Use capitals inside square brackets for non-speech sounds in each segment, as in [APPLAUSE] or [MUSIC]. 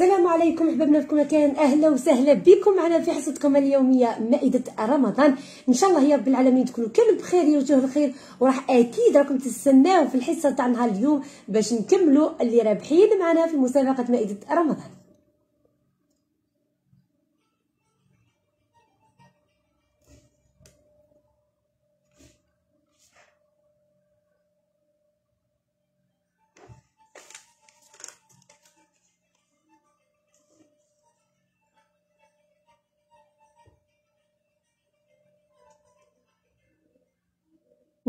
السلام عليكم احبابنا في كل مكان اهلا وسهلا بكم معنا في حصتكم اليوميه مائده رمضان ان شاء الله يا رب العالمين تكونوا كل بخير يا وجوه الخير وراح اكيد راكم تستناو في الحصه تاع اليوم باش نكملوا اللي رابحين معنا في مسابقه مائده رمضان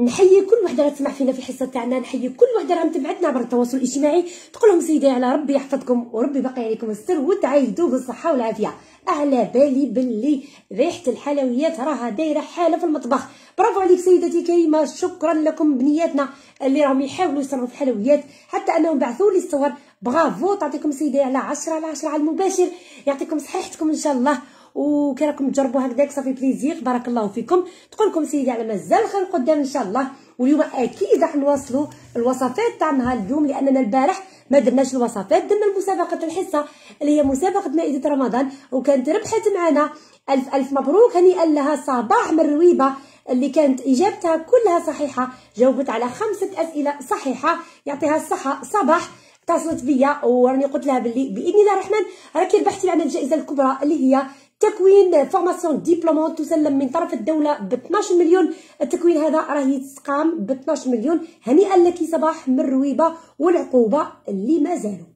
نحيي كل وحده راه تسمع فينا في الحصه تاعنا نحيي كل وحده راه متبعتنا عبر التواصل الاجتماعي تقول لهم سيدي على ربي يحفظكم وربي باقي عليكم السر وتعيدوا بالصحه والعافيه على بالي باللي ريحه الحلويات راها دايره حاله في المطبخ برافو عليك سيدتي كريمه شكرا لكم بنياتنا اللي راهم يحاولوا يصنعوا في الحلويات حتى انهم بعثوا لي الصور برافو تعطيكم سيدي على 10 على 10 على المباشر يعطيكم صحيحتكم ان شاء الله وكي راكم تجربوا هكذاك صافي بليزير بارك الله فيكم تقول لكم سيدي على مازال خير قدام ان شاء الله واليوم اكيد راح نواصلوا الوصفات تاع نهار اليوم لاننا البارح ما درناش الوصفات درنا المسابقه الحصه اللي هي مسابقه مائده رمضان وكانت ربحت معنا الف الف مبروك هنيئا لها صباح من رويبه اللي كانت اجابتها كلها صحيحه جاوبت على خمسه اسئله صحيحه يعطيها الصحه صباح اتصلت بيا وراني قلت لها باللي باذن الله الرحمن راكي ربحتي معنا الجائزه الكبرى اللي هي تكوين فورماسيون ديبلومون تسلم من طرف الدوله ب 12 مليون التكوين هذا راه يتقام ب 12 مليون هنيئا لك صباح من الرويبه والعقوبه اللي ما زالوا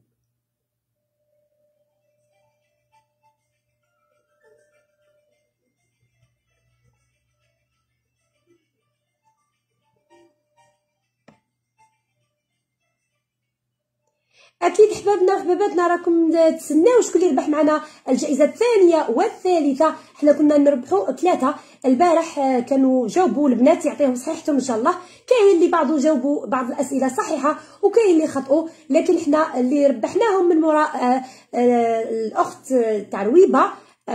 اكيد حبابنا حباباتنا راكم تسناو شكون اللي ربح معنا الجائزه الثانيه والثالثه حنا كنا نربحوا ثلاثه البارح آه، كانوا جاوبوا البنات يعطيهم صحيحتهم ان شاء الله كاين اللي بعضو جاوبوا بعض الاسئله صحيحه وكاين اللي خطئوا لكن حنا اللي ربحناهم من وراء آه، آه، الاخت تاع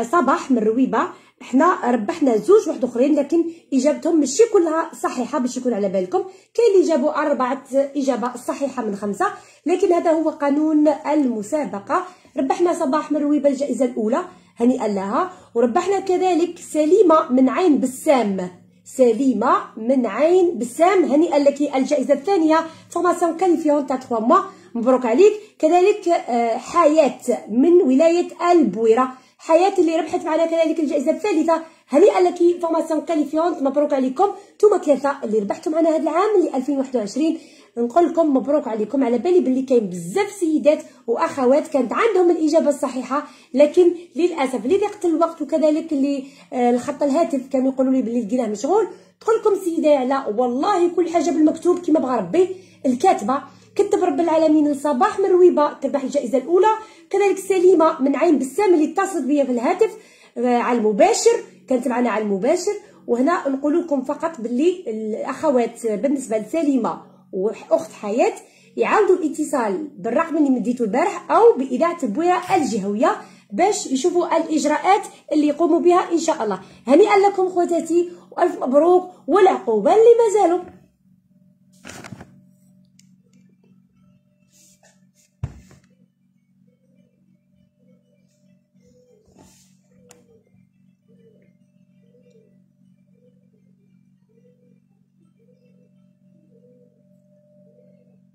صباح من رويبه حنا ربحنا زوج واحد اخرين لكن اجابتهم ماشي كلها صحيحه باش يكون على بالكم كاين اللي جابوا اربعه اجابه صحيحه من خمسه لكن هذا هو قانون المسابقه ربحنا صباح مرويبه الجائزه الاولى هنيئا لها وربحنا كذلك سليمه من عين بسام سليمه من عين بسام هنيئا لك الجائزه الثانيه فورماسيون كاليفيون تاع 3 مبروك عليك كذلك آه، حياه من ولايه البويره حياة اللي ربحت معنا كذلك الجائزة الثالثة هنيئا لك فورماسيون كاليفيونت مبروك عليكم نتوما ثلاثة اللي ربحتوا معنا هذا العام اللي 2021 نقول لكم مبروك عليكم على بالي باللي كاين بزاف سيدات واخوات كانت عندهم الاجابه الصحيحه لكن للاسف ضيقت الوقت وكذلك اللي آه، الخط الهاتف كانوا يقولوا لي باللي الكلام مشغول تقول لكم سيده يعلى والله كل حاجه بالمكتوب كما بغى ربي الكاتبه كتب رب العالمين لصباح من رويبه تربح الجائزه الاولى كذلك سليمه من عين بسام اللي اتصلت بيا في الهاتف آه، على المباشر كانت معنا على المباشر وهنا نقول لكم فقط باللي الاخوات آه، بالنسبه لسليمه واخت حياه يعاودوا الاتصال بالرقم اللي مديته البارح او باذاعه بويره الجهويه باش يشوفوا الاجراءات اللي يقوموا بها ان شاء الله هنيئا لكم خواتاتي والف مبروك والعقوبه اللي مازالوا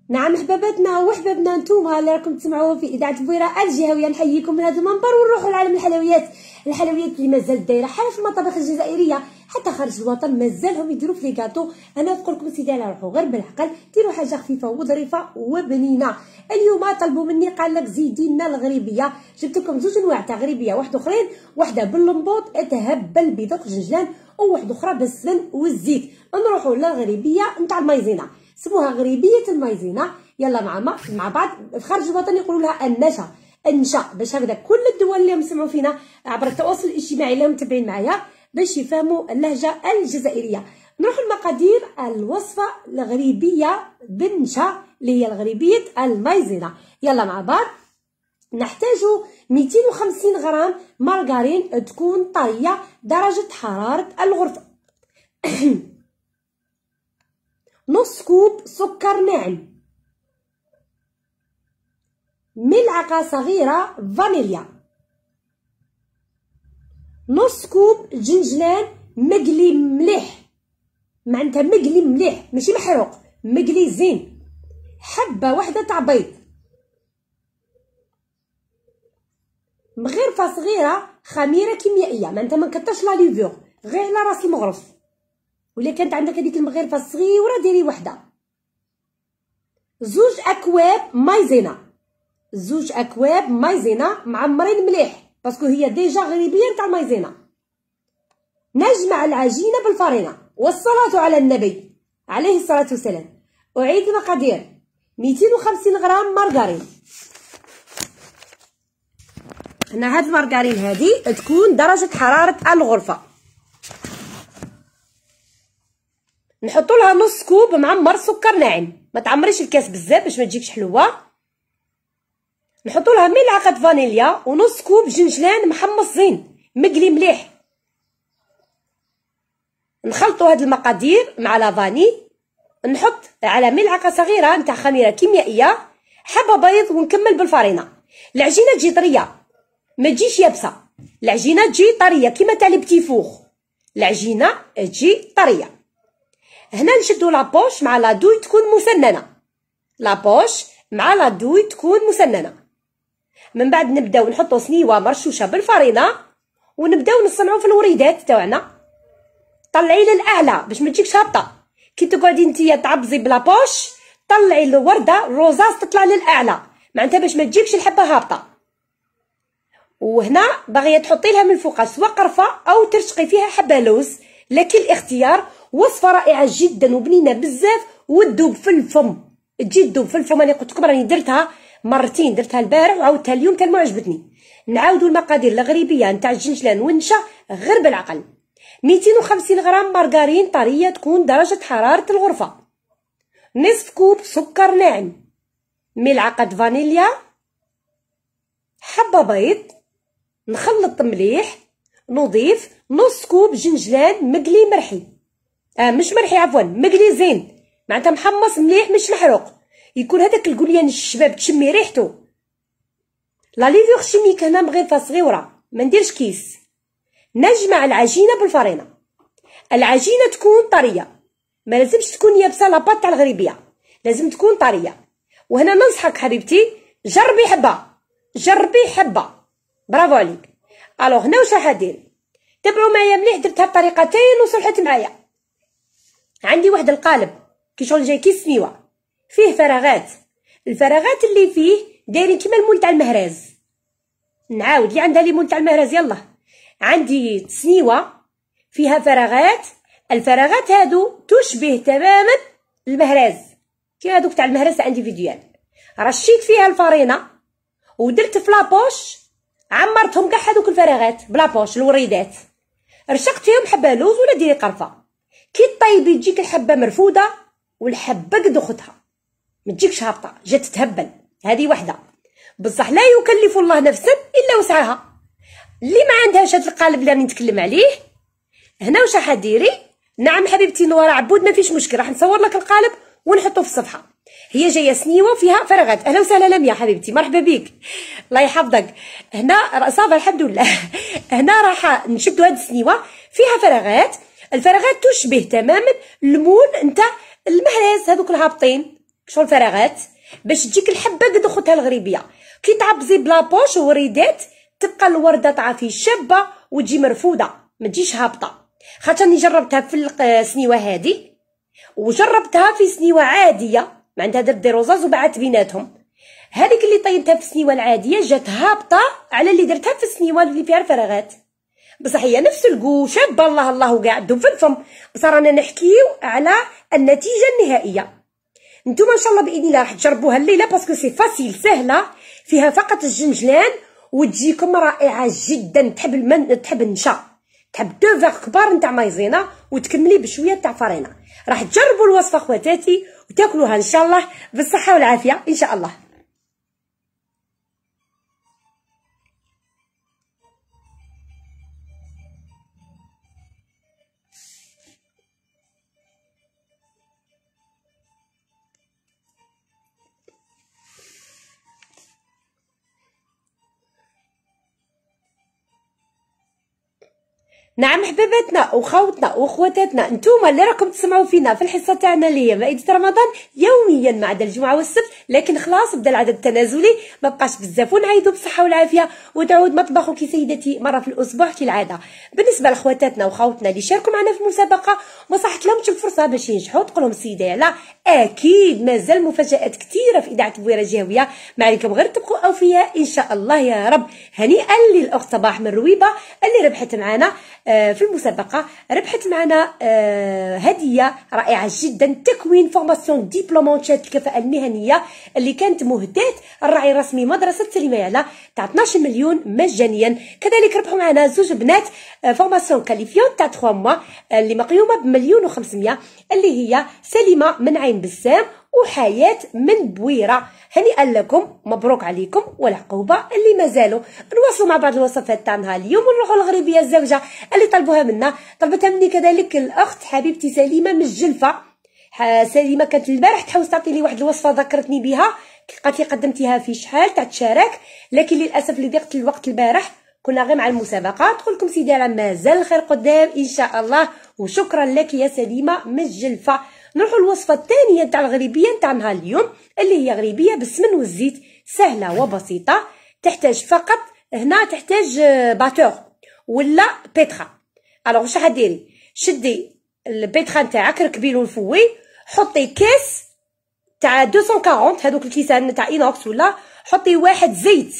نعم حباباتنا وحبابنا نتوما اللي راكم تسمعوها في اذاعه بويره الجهويه نحييكم من هذا المنبر ونروحوا لعالم الحلويات الحلويات اللي مازال دايره حاله في المطابخ الجزائريه حتى خارج الوطن مازالهم يديروا في كاطو انا نقول لكم سيدي على روحو غير بالعقل ديروا حاجه خفيفه وظريفه وبنينه اليوم طلبوا مني قال لك زيدي لنا الغريبيه جبت لكم زوج انواع تاع غريبيه واحد اخرين واحده باللمبوط تهبل بيضه الجنجلان وواحد اخرى بالسمن والزيت نروحوا للغريبيه نتاع المايزينا سموها غريبيه المايزينا يلا مع ما مع بعض الخارج الوطني يقولوا لها النشا النشا باش هكذا كل الدول اللي يسمعوا فينا عبر التواصل الاجتماعي اللي متابعين معايا باش يفهموا اللهجه الجزائريه نروح المقادير الوصفه الغريبيه بنشا اللي هي الغريبيه المايزينا يلا مع بعض نحتاج 250 غرام مارغرين تكون طريه درجه حراره الغرفه [CLEARS THROAT] نص كوب سكر ناعم ملعقة صغيرة فانيليا نص كوب جنجلان مقلي مليح معناتها مقلي مليح ماشي محروق مقلي زين حبة واحدة تاع بيض مغرفة صغيرة خميرة كيميائية معناتها منكترش لا ليفور غير على راس المغرف ولا كانت عندك هذيك المغرفه الصغيره ديري وحده زوج اكواب مايزينا زوج اكواب مايزينا معمرين مليح باسكو هي ديجا غريبيه نتاع المايزينا نجمع العجينه بالفرينه والصلاه على النبي عليه الصلاه والسلام اعيد المقادير 250 غرام مارغرين هنا هاد المارغرين هادي تكون درجه حراره الغرفه نحطوا لها نص كوب معمر سكر ناعم ما تعمريش الكاس بزاف باش ما تجيكش حلوه نحطوا لها ملعقه فانيليا ونص كوب جنجلان محمص زين مقلي مليح نخلطوا هاد المقادير مع لافاني نحط على ملعقه صغيره نتاع خميره كيميائيه حبه بيض ونكمل بالفرينه العجينه تجي طريه ما تجيش يابسه العجينه تجي طريه كيما تاع فوخ العجينه تجي طريه هنا نشدو لابوش مع لادوي تكون مسننه لابوش مع لادوي تكون مسننه من بعد نبداو نحطو سنيوه مرشوشه بالفرينه ونبداو نصنعو في الوريدات تاعنا طلعي للاعلى باش ما تجيكش هابطه كي تقعدي نتيا تعبزي بلابوش طلعي الورده الروزاز تطلع للاعلى معناتها باش ما تجيكش الحبه هابطه وهنا باغيه تحطي لها من فوق سوا قرفه او ترشقي فيها حبه لوز لكن الاختيار وصفه رائعه جدا وبنينه بزاف والذوب في الفم تجي الذوب في الفم انا قلت لكم راني درتها مرتين درتها البارح وعاودتها اليوم كان ما عجبتني نعاودوا المقادير الغريبيه نتاع الجنجلان ونشا غير بالعقل 250 غرام مارغرين طريه تكون درجه حراره الغرفه نصف كوب سكر ناعم ملعقه فانيليا حبه بيض نخلط مليح نضيف نص كوب جنجلان مقلي مرحي آه مش مرحي عفوا مقليزين معناتها محمص مليح مش محروق يكون هذاك القليان الشباب تشمي ريحته لا ليفور شيميك هنا مغرفه صغيره ما نديرش كيس نجمع العجينه بالفرينه العجينه تكون طريه ما لازمش تكون يابسه لاباط تاع الغريبيه لازم تكون طريه وهنا ننصحك حبيبتي جربي حبه جربي حبه برافو عليك الوغ هنا واش راح ديري تبعوا معايا مليح درتها بطريقتين وصلحت معايا عندي واحد القالب كي شغل جاي كي السنيوه فيه فراغات الفراغات اللي فيه دايرين كيما المول تاع المهراز نعاود لي عندها لي مول تاع المهراز يلا عندي سنيوه فيها فراغات الفراغات هادو تشبه تماما المهراز كي هادوك تاع المهراز تاع فيديوهات رشيت فيها الفرينه ودرت في لابوش عمرتهم كاع هادوك الفراغات بلابوش الوريدات رشقت فيهم حبه لوز ولا ديري قرفه كي طيبي تجيك الحبه مرفوده والحبه قد اختها ما تجيكش هابطه جات تهبل هذه وحده بصح لا يكلف الله نفسا الا وسعها اللي ما عندهاش هذا القالب اللي راني نتكلم عليه هنا واش راح ديري نعم حبيبتي نوره عبود ما فيش مشكل راح نصور لك القالب ونحطه في الصفحه هي جايه سنيوه فيها فراغات اهلا وسهلا لميا حبيبتي مرحبا بك الله يحفظك هنا صافا الحمد لله [LAUGHS] هنا راح نشدوا هاد السنيوه فيها فراغات الفراغات تشبه تماما المول نتاع المهرز هذوك الهابطين شو الفراغات باش تجيك الحبه قد اختها الغريبيه كي تعبزي بلا بوش وريدات تبقى الورده في شابه وتجي مرفوده ما تجيش هابطه خاطر راني جربتها في السنيوه هذه وجربتها في سنيوه عاديه عندها درت دي روزاز وبعت بيناتهم هذيك اللي طيبتها في السنيوه العاديه جات هابطه على اللي درتها في السنيوه اللي فيها الفراغات بصح هي نفس الكو شابه الله الله كاع عندهم في الفم بصح رانا نحكيو على النتيجه النهائيه نتوما ان شاء الله باذن الله راح تجربوها الليله باسكو سي فاسيل سهله فيها فقط الجنجلان وتجيكم رائعه جدا تحب المن تحب النشا تحب دو فيغ كبار نتاع مايزينا وتكملي بشويه تاع فرينه راح تجربوا الوصفه خواتاتي وتاكلوها ان شاء الله بالصحه والعافيه ان شاء الله نعم حباباتنا وخوتنا وخواتاتنا نتوما اللي راكم تسمعوا فينا في الحصه تاعنا اللي هي مائده رمضان يوميا ما عدا الجمعه والسبت لكن خلاص بدا العدد التنازلي ما بقاش بزاف ونعيدوا بالصحه والعافيه وتعود كي سيدتي مره في الاسبوع كالعاده بالنسبه لخواتاتنا وخوتنا اللي شاركوا معنا في المسابقه ما صحت لهمش الفرصه باش ينجحوا تقول لهم سيدي لا اكيد مازال مفاجات كثيره في اذاعه بويره جهويه ما عليكم غير تبقوا اوفياء ان شاء الله يا رب هنيئا للاخت صباح من رويبه اللي ربحت معنا آه، في المسابقه ربحت معنا آه، هديه رائعه جدا تكوين فورماسيون ديبلومونتشات الكفاءه المهنيه اللي كانت مهداه الراعي الرسمي مدرسه سليمياله تاع 12 مليون مجانيا كذلك ربحوا معنا زوج بنات آه، فورماسيون كاليفيون تاع 3 موا اللي مقيومه بمليون و500 اللي هي سليمه من عين بسام وحياة من بويرة هنيئا لكم مبروك عليكم والعقوبة اللي مازالوا نواصلوا مع بعض الوصفات نهار اليوم ونروحوا للغريبية الزوجة اللي طلبوها منا طلبتها مني كذلك الأخت حبيبتي سليمة من الجلفة سليمة كانت البارح تحوس تعطي لي واحد الوصفة ذكرتني بها قالت لي قدمتيها في شحال تاع تشارك لكن للأسف لضيقة الوقت البارح كنا غير مع المسابقة تقولكم سيدي راه مازال الخير قدام إن شاء الله وشكرا لك يا سليمة من الجلفة نروحوا الوصفه الثانيه نتاع الغريبيه نتاع نهار اليوم اللي هي غريبيه بالسمن والزيت سهله وبسيطه تحتاج فقط هنا تحتاج آه، باتور ولا بيترا الوغ واش حديري شدي البيترا نتاعك ركبي له الفوي حطي كاس تاع 240 هذوك الكيسان تاع اينوكس ولا حطي واحد زيت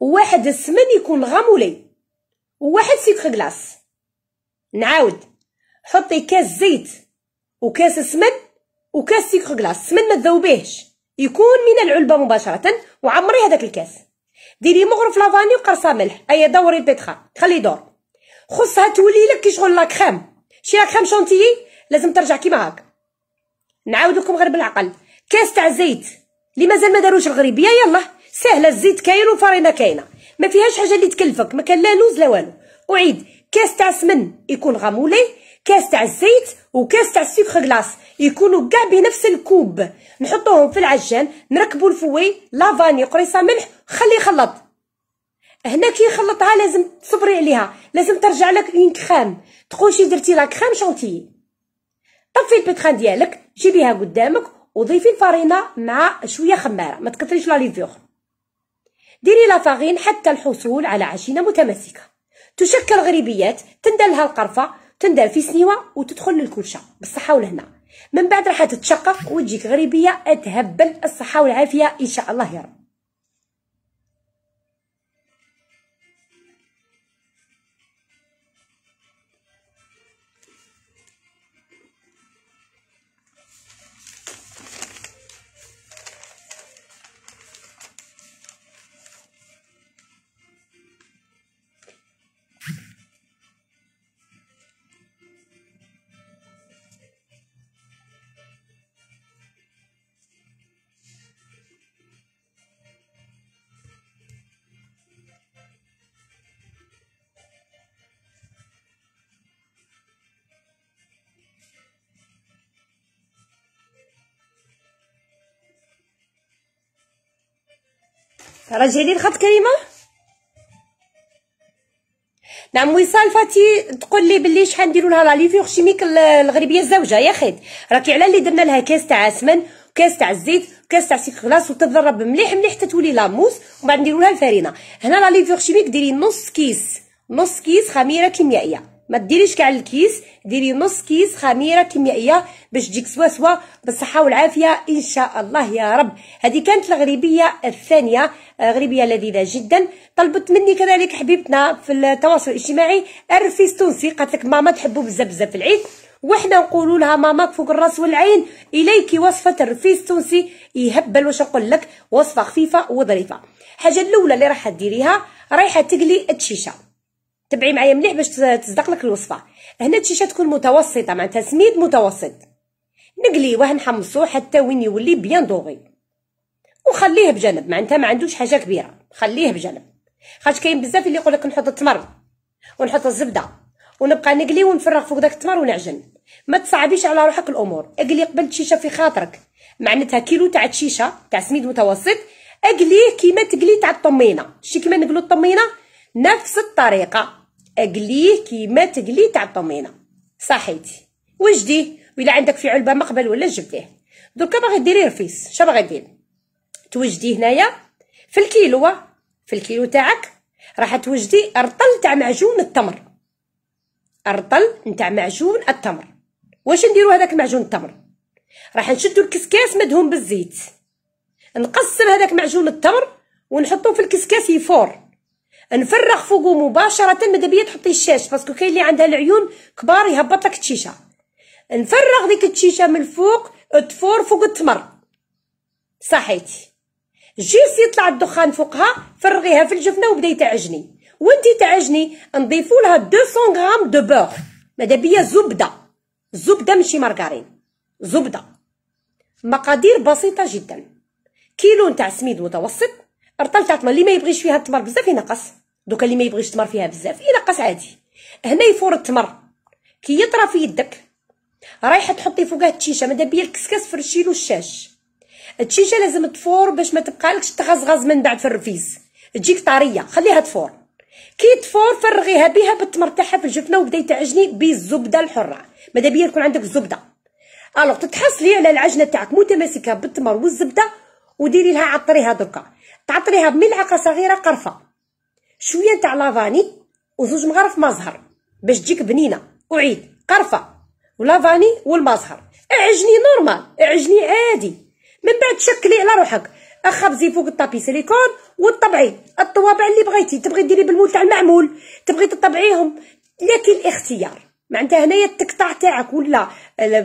وواحد السمن يكون غامولي وواحد سيكخ كلاص نعاود حطي كاس زيت وكاس السمن وكاس سيكر كلاص السمن ما تذوبيهش يكون من العلبه مباشره وعمري هذاك الكاس ديري مغرف لافاني وقرصه ملح ايا دوري البيتخا خليه يدور خصها تولي لك كي شغل لاكريم شي لاكريم شونتيي لازم ترجع كيما هاك نعاود لكم غير بالعقل كاس تاع زيت اللي مازال ما داروش الغريبيه يلا سهله الزيت كاين وفرينه كاينه ما فيهاش حاجه اللي تكلفك ما كان لا لوز لا والو وعيد كاس تاع سمن يكون غامولي كاس تاع الزيت وكاس تاع السكر غلاس يكونوا كاع بنفس الكوب نحطوهم في العجان نركبوا الفوي لافاني قريصه ملح خلي يخلط هنا كي يخلطها لازم تصبري عليها لازم ترجع لك اون كريم تخوشي درتي لا كريم شونتي طفي البيتران ديالك جيبيها قدامك وضيفي الفرينه مع شويه خماره ما تكثريش لا ليفور ديري لا حتى الحصول على عجينه متماسكه تشكل غريبيات تندلها القرفه تندال في سنيوه وتدخل للكلشه بالصحه والهنا من بعد راح تتشقق وتجيك غريبيه تهبل الصحه والعافيه ان شاء الله يا رب راجع لي الخط كريمه نعم وصال فاتي تقول لي بلي شحال نديرو لها لا ليفيغ شيميك الغربيه الزوجه يا خيد راكي على اللي درنا لها كاس تاع سمن وكاس تاع الزيت وكاس تاع سيك غلاس وتضرب مليح مليح حتى تولي لاموس ومن بعد نديرو لها الفرينه هنا لا ليفيغ شيميك ديري نص كيس نص كيس خميره كيميائيه ما ديريش كاع الكيس ديري نص كيس خميره كيميائيه باش تجيك سوا سوا بالصحه والعافيه ان شاء الله يا رب هذه كانت الغريبيه الثانيه غريبيه لذيذه جدا طلبت مني كذلك حبيبتنا في التواصل الاجتماعي الرفيس تونسي قالت لك ماما تحبوا بزاف بزاف العيد وحنا نقولوا لها ماما فوق الراس والعين اليك وصفه الرفيس التونسي يهبل واش نقول لك وصفه خفيفه وظريفه الحاجه الاولى اللي راح ديريها رايحه تقلي التشيشه تبعي معايا مليح باش تصدق لك الوصفه هنا الشيشه تكون متوسطه معناتها سميد متوسط نقليوه نحمصو حتى وين يولي بيان دوغي وخليه بجنب معناتها ما عندوش حاجه كبيره خليه بجنب خاطر كاين بزاف اللي يقول لك نحط التمر ونحط الزبده ونبقى نقلي ونفرغ فوق داك التمر ونعجن ما تصعبيش على روحك الامور اقلي قبل الشيشه في خاطرك معناتها كيلو تاع الشيشه تاع سميد متوسط اقليه كيما تقلي تاع الطمينه شتي كيما نقلو الطمينه نفس الطريقه اقليه كيما تقلي تاع الطومينه صحيتي وجديه ولا عندك في علبه مقبل ولا جبديه دركا باغي ديري رفيس شنو باغي ديري توجدي هنايا في الكيلو في الكيلو تاعك راح توجدي رطل تاع معجون التمر رطل نتاع معجون التمر واش نديرو هذاك معجون التمر راح نشدو الكسكاس مدهون بالزيت نقسم هذاك معجون التمر ونحطوه في الكسكاس يفور نفرغ فوقو مباشره ماذا بيا تحطي الشاش باسكو كاين اللي عندها العيون كبار يهبط لك التشيشه نفرغ ديك التشيشه من الفوق تفور فوق التمر صحيتي جيس يطلع الدخان فوقها فرغيها في الجفنه وبدا يتعجني وانتي تعجني نضيفوا لها 200 غرام دو بور ماذا بيا زبده زبده ماشي مارغرين زبده مقادير بسيطه جدا كيلو نتاع سميد متوسط رطل تاع التمر اللي ما يبغيش فيها التمر بزاف ينقص دوكا اللي ما يبغيش التمر فيها بزاف ينقص عادي هنا يفور التمر كي يطرى في يدك رايحه تحطي فوقه التيشه ماذا بيا الكسكس فرشي له الشاش التيشه لازم تفور باش ما تبقالكش تغزغز من بعد في الرفيز تجيك طريه خليها تفور كي تفور فرغيها بها بالتمر تاعها في الجفنه وبدا يتعجني بالزبده الحره ماذا بيا يكون عندك الزبده الوغ تتحصلي على العجنه تاعك متماسكه بالتمر والزبده وديري لها عطريها دركا تعطريها بملعقه صغيره قرفه شويه نتاع لافاني وزوج مغارف مزهر باش تجيك بنينه وعيد قرفه ولافاني والمزهر اعجني نورمال اعجني عادي من بعد شكلي على روحك اخبزي فوق الطابي سيليكون وطبعي الطوابع اللي بغيتي تبغي ديري بالمول تاع المعمول تبغي تطبعيهم لكن الاختيار معناتها هنايا التقطاع تاعك ولا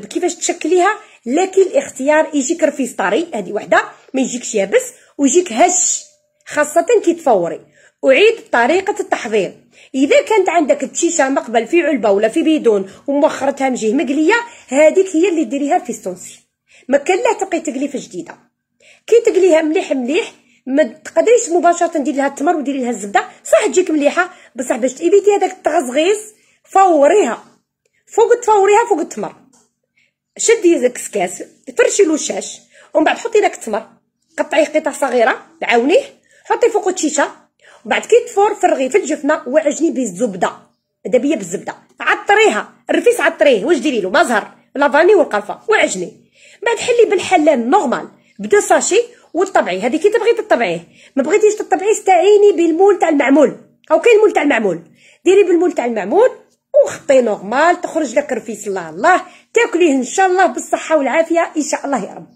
كيفاش تشكليها لكن الاختيار يجيك رفيستاري هذه وحده ما يجيكش يابس ويجيك هش خاصه كي تفوري أعيد طريقة التحضير إذا كانت عندك التيشة مقبل في علبة ولا في بيدون ومؤخرتها مجيه مقلية هذيك هي اللي ديريها في السونسي ما كان لا تقي تقليفة جديدة كي تقليها مليح مليح ما تقدريش مباشرة ندير لها التمر وديري لها الزبدة صح تجيك مليحة بصح باش تيبيتي هذاك التغزغيز فوريها فوق تفوريها فوق التمر شدي ذاك الكسكاس فرشي له الشاش ومن بعد حطي لك التمر قطعيه قطع صغيرة عاونيه حطي فوق التيشة بعد كي تفور فرغي في الجفنه وعجني بالزبده بيا بالزبده عطريها الرفيس عطريه واش ديري له مزهر لافاني والقرفه وعجني بعد حلي بالحلال نورمال بدو ساشي وطبعي هذه كي تبغي تطبعيه ما بغيتيش تطبعيه استعيني بالمول تاع المعمول او كاين المول تاع المعمول ديري بالمول تاع المعمول وخطي نورمال تخرج لك رفيس الله الله تاكليه ان شاء الله بالصحه والعافيه ان شاء الله يا رب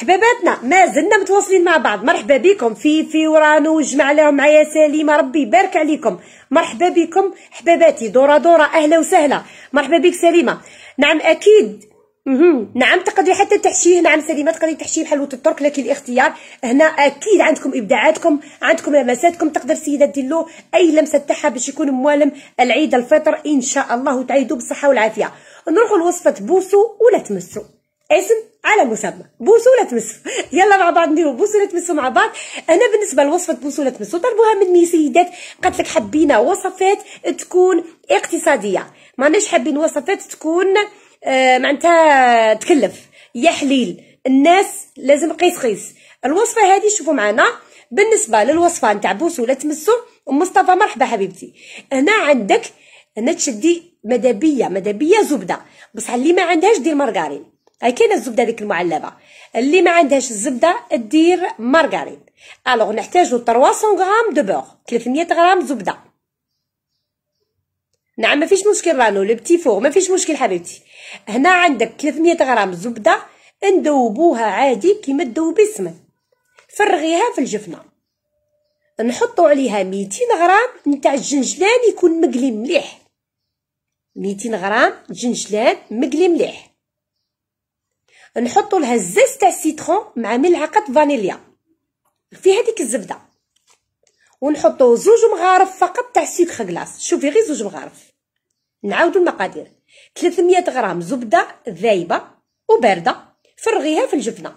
حباباتنا ما زلنا متواصلين مع بعض مرحبا بكم فيفي ورانو جمع لهم معايا سليمه ربي يبارك عليكم مرحبا بكم حباباتي دورا دورا اهلا وسهلا مرحبا بك سليمه نعم اكيد نعم تقدري حتى تحشيه نعم سليمه تقدري تحشيه بحلوه الترك لكن الاختيار هنا اكيد عندكم ابداعاتكم عندكم لمساتكم تقدر السيده دير له اي لمسه تاعها باش يكون موالم العيد الفطر ان شاء الله وتعيدوا بالصحه والعافيه نروحوا لوصفه بوسو ولا تمسوا اسم على مسمى بوصولة مسو يلا مع بعض نديرو بوصولة مسو مع بعض انا بالنسبه لوصفه بوصولة مسو طلبوها مني سيدات قالت لك حبينا وصفات تكون اقتصاديه ماناش حابين وصفات تكون آه معناتها تكلف يا حليل الناس لازم قيس قيس الوصفه هذه شوفوا معنا بالنسبه للوصفه نتاع بوصولة مسو مصطفى مرحبا حبيبتي هنا عندك هنا تشدي مدابيه مدابيه زبده بصح اللي ما عندهاش دير مارغارين هاي كاينه الزبده ديك المعلبه اللي ما عندهاش الزبده دير مارغرين الوغ نحتاجو 300 غرام دو بور 300 غرام زبده نعم ما فيش مشكل رانو لو بتي فور ما فيش مشكل حبيبتي هنا عندك 300 غرام زبده ندوبوها عادي كيما تذوبي السمن فرغيها في الجفنه نحطو عليها 200 غرام نتاع الجنجلان يكون مقلي مليح 200 غرام جنجلان مقلي مليح نحطوا لها الزيت تاع السيترون مع ملعقه فانيليا في هذيك الزبده ونحطوا زوج مغارف فقط تاع سكر غلاس شوفي غير زوج مغارف نعاودوا المقادير 300 غرام زبده ذايبه وبارده فرغيها في الجبنه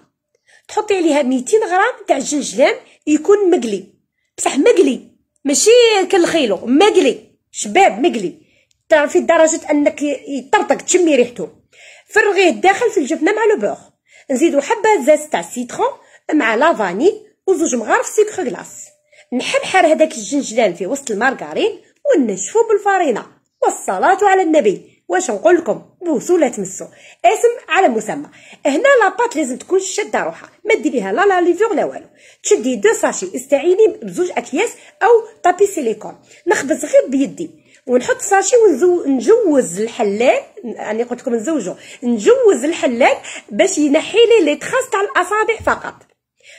تحطي عليها 200 غرام تاع الجنجلان يكون مقلي بصح مقلي ماشي كالخيلو مقلي شباب مقلي تعرفي درجه انك يطرطق تشمي ريحته فرغيه الداخل في الجبنه مع لو بوغ نزيدو حبه زاز تاع سيتخون مع لافاني وزوج مغارف سكر كلاص نحبحر هذاك الجنجلان في وسط المارغارين ونشفو بالفرينه والصلاه على النبي واش نقول لكم بوسو لا تمسو اسم على مسمى هنا لاباط لازم تكون شاده روحها ما ديريها لا لا ليفور لا والو تشدي دو ساشي استعيني بزوج اكياس او طابي سيليكون نخبز غير بيدي ونحط ساشي ونجوز الحلال انا قلت لكم نزوجو نجوز الحلال باش ينحي لي لي تراس تاع الاصابع فقط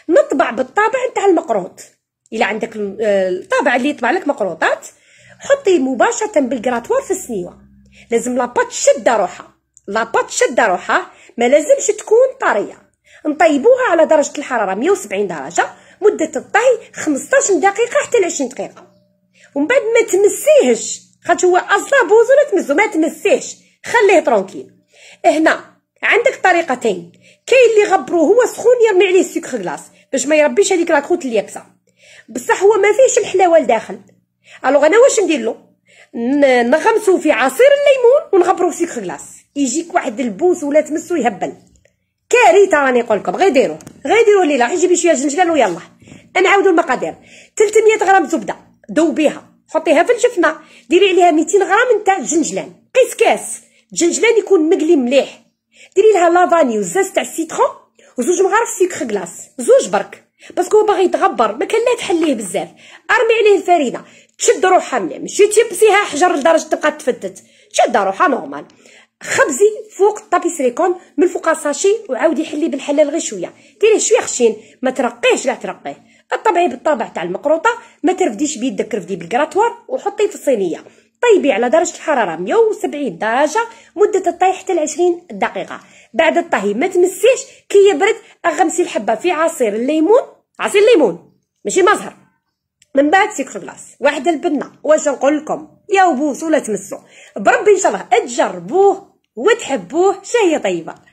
نطبع بالطابع تاع المقروط الا عندك آه، الطابع اللي يطبع لك مقروطات حطي مباشره بالكراتوار في السنيوه لازم لاباط شد روحها لاباط شد روحها ما لازمش تكون طريه نطيبوها على درجه الحراره 170 درجه مده الطهي 15 دقيقه حتى ل 20 دقيقه ومن بعد ما تمسيهش خاطر هو اصلا بوزو لا تمزو ما تمسيهش خليه ترونكيل هنا عندك طريقتين كاين اللي غبروه هو سخون يرمي عليه السكر كلاص باش ما يربيش هذيك لاكروت اليابسه بصح هو ما فيهش الحلاوه لداخل الوغ انا واش ندير له نغمسو في عصير الليمون ونغبرو في سكر كلاص يجيك واحد البوس ولا تمسو يهبل كارثه راني نقول لكم غير ديروه غير ديروه ليله جيبي شويه جنجلان ويلا نعاودو المقادير 300 غرام زبده ذوبيها حطيها في الجفنه ديري عليها 200 غرام نتاع الجنجلان قيس كاس الجنجلان يكون مقلي مليح ديري لها لافاني وزاز تاع سيترون وزوج مغارف سكر كلاص زوج برك باسكو هو باغي يتغبر ما كان لا تحليه بزاف ارمي عليه الفرينه تشد روحها مليح ماشي تيبسيها حجر لدرجه تبقى تفتت تشد روحها نورمال خبزي فوق الطابيسريكون من فوق الساشي وعاودي حلي بالحلال غير شويه ديريه شويه خشين ما ترقيهش لا ترقيه طبعي بالطابع تاع المقروطه ما ترفديش بيدك رفدي بالكراتوار وحطيه في الصينيه طيبي على درجه الحراره 170 درجه مده الطهي حتى 20 دقيقه بعد الطهي ما تمسيش كي يبرد اغمسي الحبه في عصير الليمون عصير الليمون ماشي مزهر من بعد سكر بلاص واحد البنه واش نقول لكم يا بوس ولا تمسوا بربي ان شاء الله تجربوه وتحبوه شهيه طيبه